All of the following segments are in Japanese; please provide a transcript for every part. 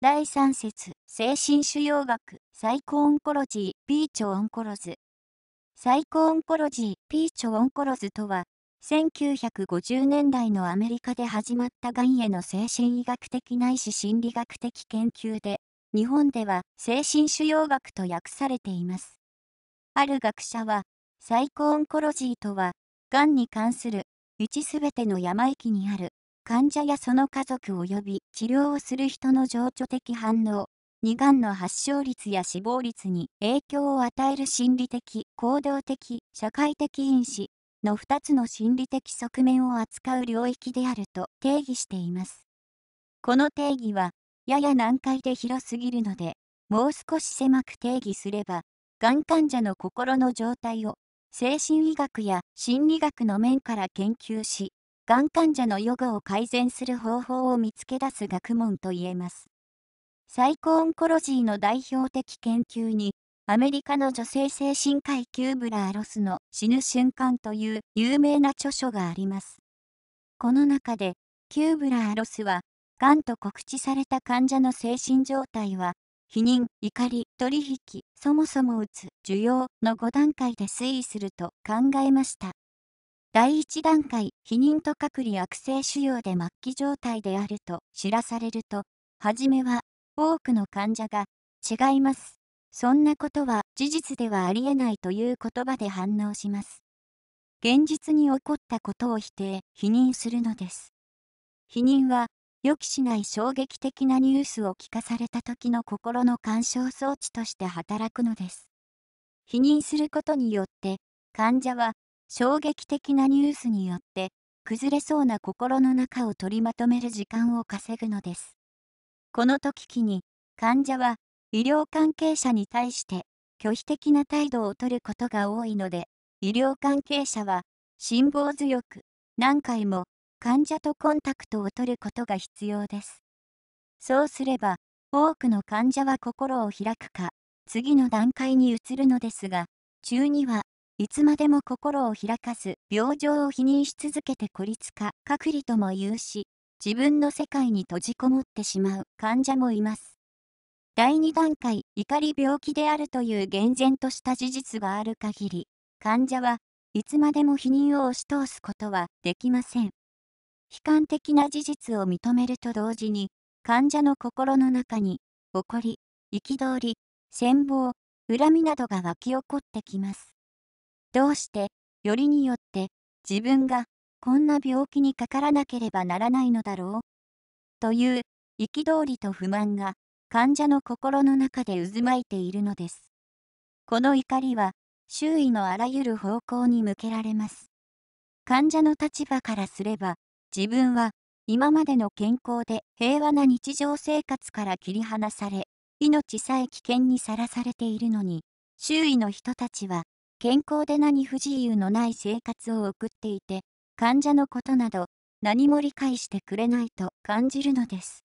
第3節、精神腫瘍学、サイコオンコロジー、ピーチョオンコロズ。サイコオンコロジー、ピーチョオンコロズとは、1950年代のアメリカで始まったがんへの精神医学的ないし心理学的研究で、日本では精神腫瘍学と訳されています。ある学者は、サイコオンコロジーとは、がんに関する、一すべての山域にある患者やその家族及び治療をする人の情緒的反応、二がんの発症率や死亡率に影響を与える心理的、行動的、社会的因子の2つの心理的側面を扱う領域であると定義しています。この定義は、やや難解で広すぎるので、もう少し狭く定義すれば、がん患者の心の状態を精神医学や心理学の面から研究し、がん患者の予後を改善する方法を見つけ出す学問といえます。サイコオンコロジーの代表的研究に、アメリカの女性精神科医キューブラー・ロスの死ぬ瞬間という有名な著書があります。この中で、キューブラー・ロスは、がんと告知された患者の精神状態は、否認、怒り、取引、そもそも打つ、需要の5段階で推移すると考えました。第1段階、避妊と隔離悪性腫瘍で末期状態であると知らされると、初めは多くの患者が違います。そんなことは事実ではありえないという言葉で反応します。現実に起こったことを否定、否認するのです。否認は予期しない衝撃的なニュースを聞かされた時の心の干渉装置として働くのです。否認することによって患者は衝撃的なニュースによって崩れそうな心の中を取りまとめる時間を稼ぐのです。この時期に患者は医療関係者に対して拒否的な態度をとることが多いので医療関係者は辛抱強く何回も患者とコンタクトを取ることが必要です。そうすれば多くの患者は心を開くか次の段階に移るのですが中にはいつまでも心を開かず、病状を否認し続けて孤立化、隔離とも言うし、自分の世界に閉じこもってしまう患者もいます。第2段階、怒り病気であるという厳然とした事実がある限り、患者はいつまでも否認を押し通すことはできません。悲観的な事実を認めると同時に、患者の心の中に、怒り、憤り、羨望、恨みなどが湧き起こってきます。どうしてよりによって自分がこんな病気にかからなければならないのだろうという憤りと不満が患者の心の中で渦巻いているのです。この怒りは周囲のあらゆる方向に向けられます。患者の立場からすれば自分は今までの健康で平和な日常生活から切り離され命さえ危険にさらされているのに周囲の人たちは健康で何不自由のない生活を送っていて、患者のことなど何も理解してくれないと感じるのです。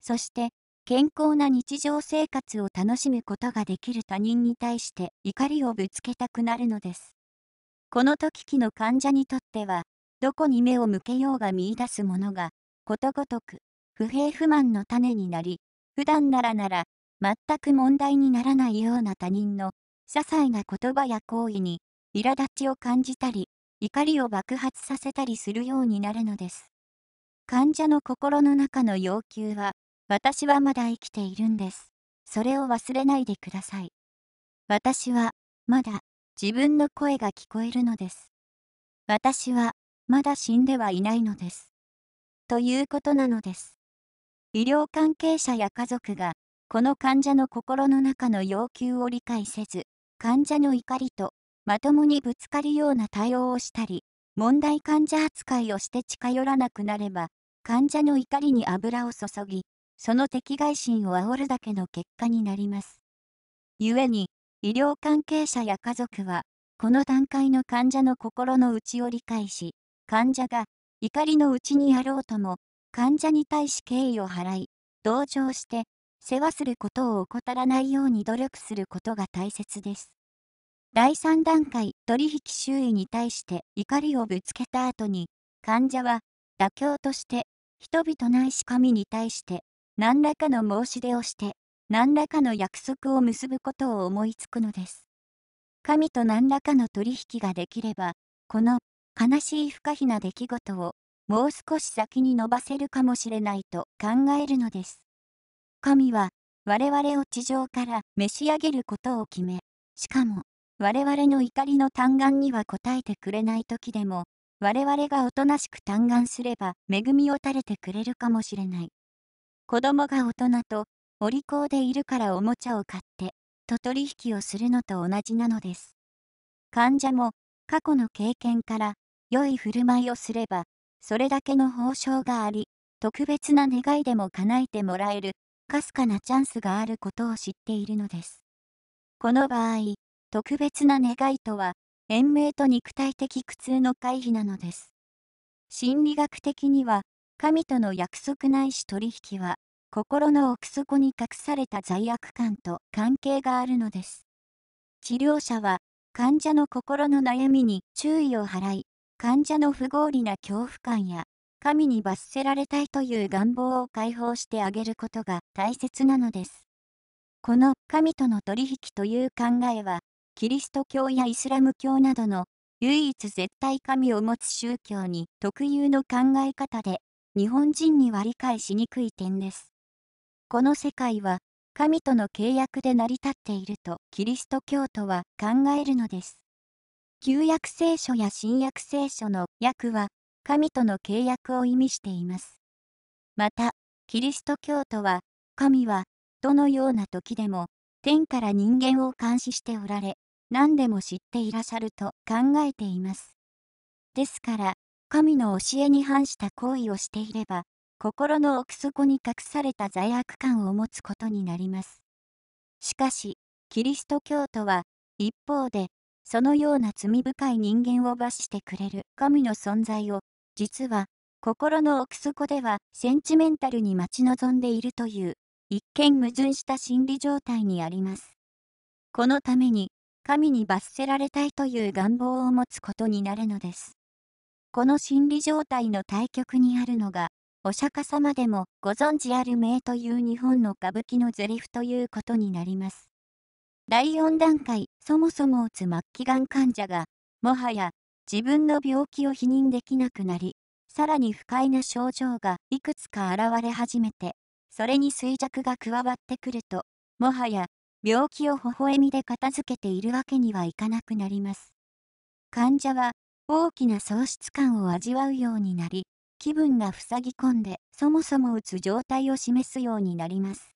そして、健康な日常生活を楽しむことができる他人に対して怒りをぶつけたくなるのです。この時期の患者にとっては、どこに目を向けようが見いだすものが、ことごとく、不平不満の種になり、普段ならなら、全く問題にならないような他人の些細な言葉や行為に苛立ちを感じたり、怒りを爆発させたりするようになるのです。患者の心の中の要求は、私はまだ生きているんです。それを忘れないでください。私は、まだ、自分の声が聞こえるのです。私は、まだ死んではいないのです。ということなのです。医療関係者や家族が、この患者の心の中の要求を理解せず、患者の怒りとまともにぶつかるような対応をしたり、問題患者扱いをして近寄らなくなれば、患者の怒りに油を注ぎ、その敵外心を煽るだけの結果になります。故に、医療関係者や家族は、この段階の患者の心の内を理解し、患者が怒りのうちにあろうとも、患者に対し敬意を払い、同情して、世話することを怠らないように努力することが大切です。第3段階、取引周囲に対して怒りをぶつけた後に、患者は妥協として、人々ないし神に対して、何らかの申し出をして、何らかの約束を結ぶことを思いつくのです。神と何らかの取引ができれば、この悲しい不可避な出来事をもう少し先に伸ばせるかもしれないと考えるのです。神は、我々を地上から召し上げることを決め、しかも、我々の怒りの嘆願には応えてくれない時でも、我々がおとなしく嘆願すれば恵みを垂れてくれるかもしれない。子供が大人と、お利口でいるからおもちゃを買って、と取引をするのと同じなのです。患者も、過去の経験から、良い振る舞いをすれば、それだけの報奨があり、特別な願いでも叶えてもらえるかすかなチャンスがあることを知っているのです。この場合、特別な願いとは、延命と肉体的苦痛の回避なのです。心理学的には、神との約束ないし取引は、心の奥底に隠された罪悪感と関係があるのです。治療者は、患者の心の悩みに注意を払い、患者の不合理な恐怖感や神に罰せられたいという願望を解放してあげることが大切なのです。この神との取引という考えは、キリスト教やイスラム教などの唯一絶対神を持つ宗教に特有の考え方で、日本人には理解しにくい点です。この世界は、神との契約で成り立っているとキリスト教徒は考えるのです。旧約聖書や新約聖書の訳は、神との契約を意味しています。また、キリスト教徒は、神は、どのような時でも、天から人間を監視しておられ、何でも知っていらっしゃると考えています。ですから、神の教えに反した行為をしていれば、心の奥底に隠された罪悪感を持つことになります。しかし、キリスト教徒は、一方で、そのような罪深い人間を罰してくれる神の存在を実は、心の奥底ではセンチメンタルに待ち望んでいるという、一見矛盾した心理状態にあります。このために、神に罰せられたいという願望を持つことになるのです。この心理状態の対極にあるのが、お釈迦様でもご存知ある名という日本の歌舞伎のゼリフということになります。第4段階、そもそも打つ末期がん患者が、もはや自分の病気を否認できなくなり、さらに不快な症状がいくつか現れ始めて、それに衰弱が加わってくると、もはや病気を微笑みで片付けているわけにはいかなくなります。患者は大きな喪失感を味わうようになり、気分が塞ぎ込んでそもそもうつ状態を示すようになります。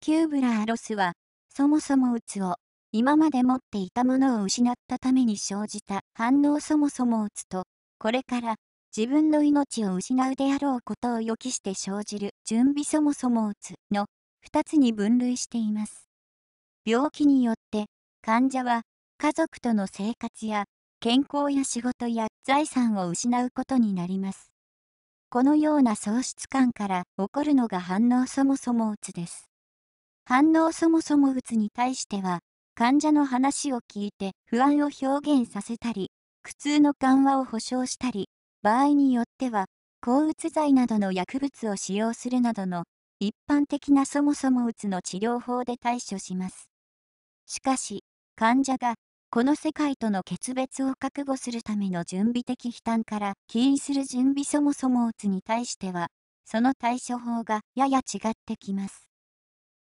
キューブラーロスは、そもそもうつを今まで持っていたものを失ったために生じた反応そもそも打つと、これから自分の命を失うであろうことを予期して生じる準備そもそも打つの2つに分類しています。病気によって患者は家族との生活や健康や仕事や財産を失うことになります。このような喪失感から起こるのが反応そもそも打つです。反応そもそも打つに対しては、患者の話を聞いて不安を表現させたり、苦痛の緩和を保障したり、場合によっては、抗うつ剤などの薬物を使用するなどの一般的なそもそもうつの治療法で対処します。しかし、患者がこの世界との決別を覚悟するための準備的悲嘆から起因する準備そもそもうつに対しては、その対処法がやや違ってきます。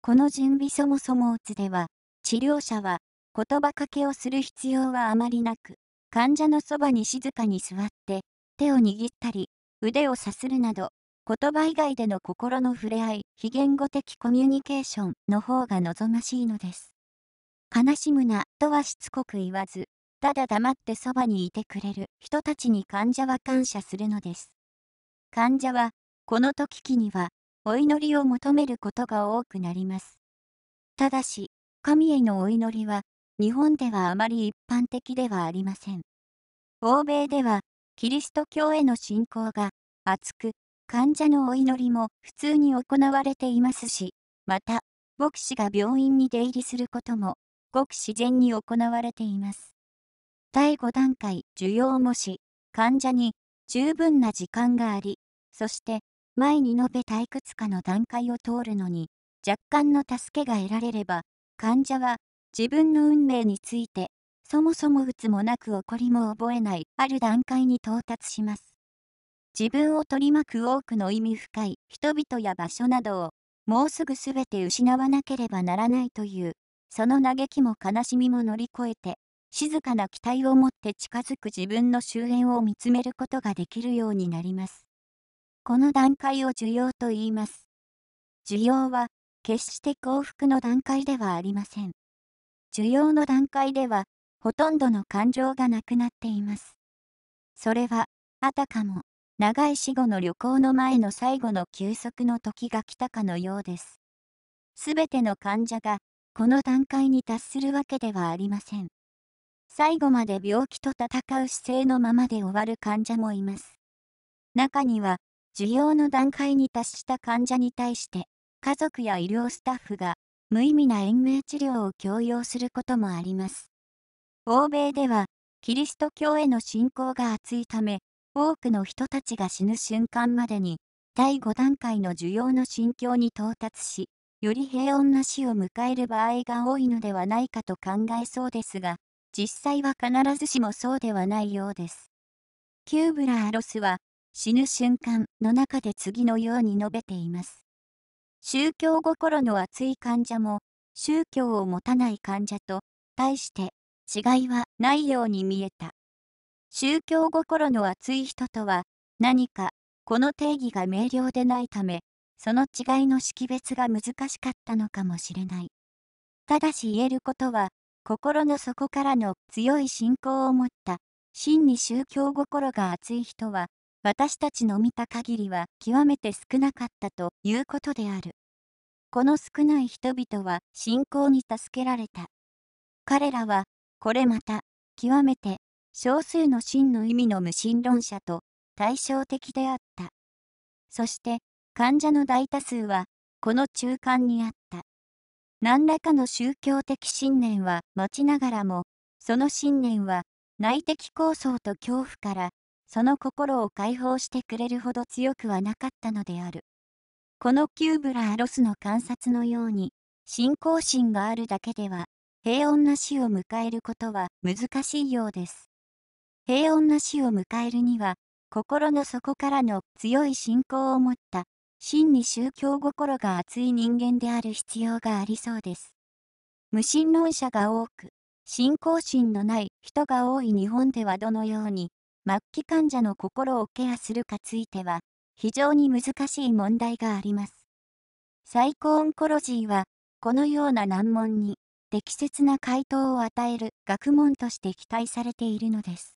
この準備そもそもうつでは、治療者は言葉かけをする必要はあまりなく、患者のそばに静かに座って、手を握ったり、腕をさするなど、言葉以外での心の触れ合い、非言語的コミュニケーションの方が望ましいのです。悲しむな、とはしつこく言わず、ただ黙ってそばにいてくれる人たちに患者は感謝するのです。患者は、この時期には、お祈りを求めることが多くなります。ただし、神へのお祈りは、日本ではあまり一般的ではありません。欧米では、キリスト教への信仰が厚く、患者のお祈りも普通に行われていますし、また、牧師が病院に出入りすることも、ごく自然に行われています。第5段階、需要もし、患者に十分な時間があり、そして、前に述べ退屈化かの段階を通るのに、若干の助けが得られれば、患者は自分の運命についてそもそもうつもなく怒りも覚えないある段階に到達します自分を取り巻く多くの意味深い人々や場所などをもうすぐ全て失わなければならないというその嘆きも悲しみも乗り越えて静かな期待を持って近づく自分の終焉を見つめることができるようになりますこの段階を需要と言います需要は決して幸福の段階ではありません。需要の段階では、ほとんどの感情がなくなっています。それは、あたかも、長い死後の旅行の前の最後の休息の時が来たかのようです。すべての患者が、この段階に達するわけではありません。最後まで病気と戦う姿勢のままで終わる患者もいます。中には、需要の段階に達した患者に対して、家族や医療スタッフが無意味な延命治療を強要することもあります。欧米では、キリスト教への信仰が厚いため、多くの人たちが死ぬ瞬間までに、第5段階の需要の心境に到達し、より平穏な死を迎える場合が多いのではないかと考えそうですが、実際は必ずしもそうではないようです。キューブラーロスは、死ぬ瞬間の中で次のように述べています。宗教心の熱い患者も、宗教を持たない患者と、対して違いはないように見えた。宗教心の熱い人とは、何か、この定義が明瞭でないため、その違いの識別が難しかったのかもしれない。ただし言えることは、心の底からの強い信仰を持った、真に宗教心が熱い人は、私たちの見た限りは極めて少なかったということである。この少ない人々は信仰に助けられた。彼らは、これまた、極めて少数の真の意味の無神論者と対照的であった。そして、患者の大多数は、この中間にあった。何らかの宗教的信念は持ちながらも、その信念は内的構想と恐怖からその心を解放してくれるほど強くはなかったのである。このキューブラーロスの観察のように、信仰心があるだけでは、平穏な死を迎えることは難しいようです。平穏な死を迎えるには、心の底からの強い信仰を持った、真に宗教心が熱い人間である必要がありそうです。無神論者が多く、信仰心のない人が多い日本ではどのように、末期患者の心をケアするかついては、非常に難しい問題があります。サイコオンコロジーは、このような難問に適切な回答を与える学問として期待されているのです。